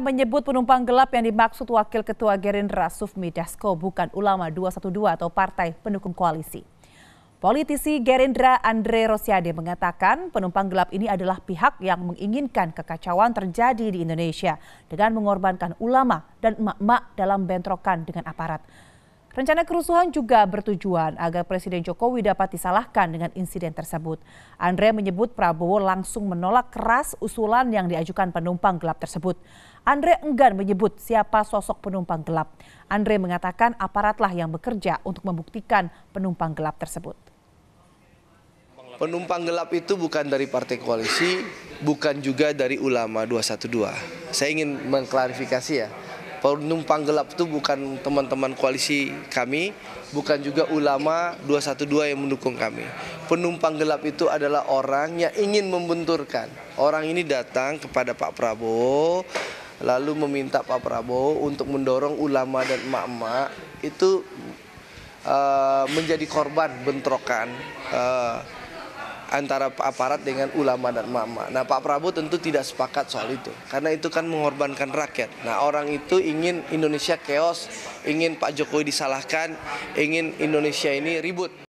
menyebut penumpang gelap yang dimaksud Wakil Ketua Gerindra Sufmi Dasko bukan ulama 212 atau partai pendukung koalisi. Politisi Gerindra Andre Rosiade mengatakan penumpang gelap ini adalah pihak yang menginginkan kekacauan terjadi di Indonesia dengan mengorbankan ulama dan emak-emak dalam bentrokan dengan aparat. Rencana kerusuhan juga bertujuan agar Presiden Jokowi dapat disalahkan dengan insiden tersebut. Andre menyebut Prabowo langsung menolak keras usulan yang diajukan penumpang gelap tersebut. Andre enggan menyebut siapa sosok penumpang gelap. Andre mengatakan aparatlah yang bekerja untuk membuktikan penumpang gelap tersebut. Penumpang gelap itu bukan dari partai koalisi, bukan juga dari ulama 212. Saya ingin mengklarifikasi ya penumpang gelap itu bukan teman-teman koalisi kami, bukan juga ulama 212 yang mendukung kami. Penumpang gelap itu adalah orang yang ingin membenturkan. Orang ini datang kepada Pak Prabowo, lalu meminta Pak Prabowo untuk mendorong ulama dan emak-emak itu uh, menjadi korban bentrokan. Uh, antara aparat dengan ulama dan mama. Nah Pak Prabowo tentu tidak sepakat soal itu karena itu kan mengorbankan rakyat. Nah orang itu ingin Indonesia keos, ingin Pak Jokowi disalahkan, ingin Indonesia ini ribut.